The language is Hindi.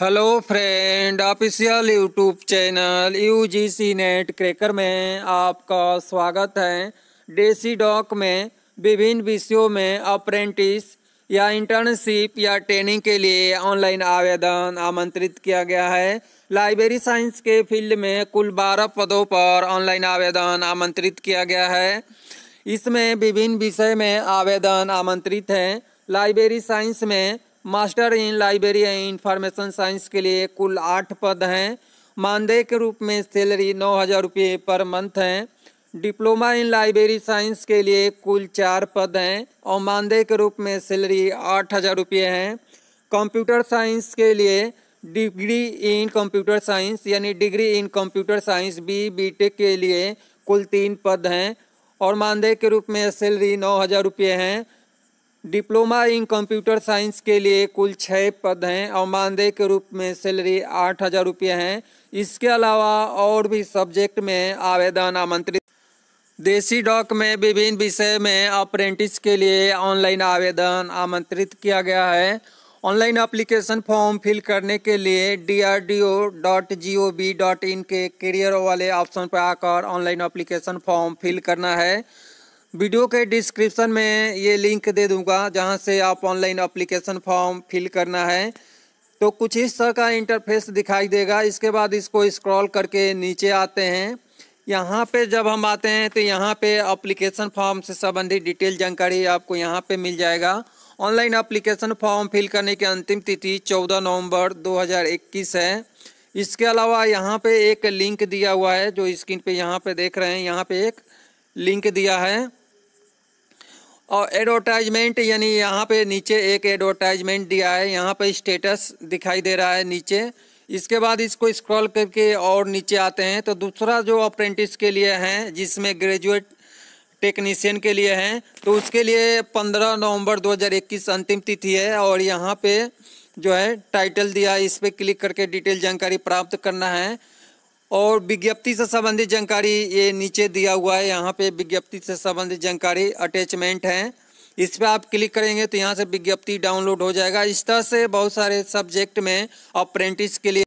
hello friend official YouTube channel U G C NET cracker में आपका स्वागत है डेसी डॉक में विभिन्न विषयों में अप्रेंटिस या इंटर्नशिप या ट्रेनिंग के लिए ऑनलाइन आवेदन आमंत्रित किया गया है लाइब्रेरी साइंस के फील्ड में कुल बारह पदों पर ऑनलाइन आवेदन आमंत्रित किया गया है इसमें विभिन्न विषय में आवेदन आमंत्रित हैं लाइब्रेरी साइंस में master in library and information science के लिए कुल आठ पद हैं मानदेय के रूप में सैलरी नौ हज़ार रुपये पर मंथ हैं डिप्लोमा इन लाइब्रेरी साइंस के लिए कुल चार पद हैं और मानदेय के रूप में सैलरी आठ हज़ार रुपये हैं कंप्यूटर साइंस के लिए डिग्री इन कंप्यूटर साइंस यानी degree in computer science B B के लिए कुल तीन पद हैं और मानदेय के रूप में सैलरी नौ हज़ार रुपये हैं डिप्लोमा इन कंप्यूटर साइंस के लिए कुल छः पद हैं और मानदेय के रूप में सैलरी आठ हज़ार रुपये हैं इसके अलावा और भी सब्जेक्ट में आवेदन आमंत्रित देसी डॉक में विभिन्न विषय में अप्रेंटिस के लिए ऑनलाइन आवेदन आमंत्रित किया गया है ऑनलाइन एप्लीकेशन फॉर्म फिल करने के लिए D R D O dot G O V dot के करियर वाले ऑप्शन पर आकर ऑनलाइन एप्लीकेशन फॉर्म फिल करना है वीडियो के डिस्क्रिप्शन में ये लिंक दे दूंगा जहां से आप ऑनलाइन अप्लीकेशन फॉर्म फिल करना है तो कुछ इस तरह का इंटरफेस दिखाई देगा इसके बाद इसको स्क्रॉल करके नीचे आते हैं यहाँ पे जब हम आते हैं तो यहाँ पे अप्लीकेशन फॉर्म से संबंधित डिटेल जानकारी आपको यहाँ पे मिल जाएगा ऑनलाइन अप्लीकेशन फॉर्म फिल करने की अंतिम तिथि चौदह नवम्बर दो है इसके अलावा यहाँ पर एक लिंक दिया हुआ है जो स्क्रीन पर यहाँ पर देख रहे हैं यहाँ पर एक लिंक दिया है और एडवर्टाइजमेंट यानी यहाँ पे नीचे एक एडवर्टाइजमेंट दिया है यहाँ पे स्टेटस दिखाई दे रहा है नीचे इसके बाद इसको स्क्रॉल करके और नीचे आते हैं तो दूसरा जो अप्रेंटिस के लिए हैं जिसमें ग्रेजुएट टेक्नीशियन के लिए हैं तो उसके लिए 15 नवंबर 2021 अंतिम तिथि है और यहाँ पे जो है टाइटल दिया है इस पर क्लिक करके डिटेल जानकारी प्राप्त करना है और विज्ञप्ति से संबंधित जानकारी ये नीचे दिया हुआ है यहाँ पे विज्ञप्ति से संबंधित जानकारी अटैचमेंट है इस पर आप क्लिक करेंगे तो यहाँ से विज्ञप्ति डाउनलोड हो जाएगा इस तरह से बहुत सारे सब्जेक्ट में अप्रेंटिस के लिए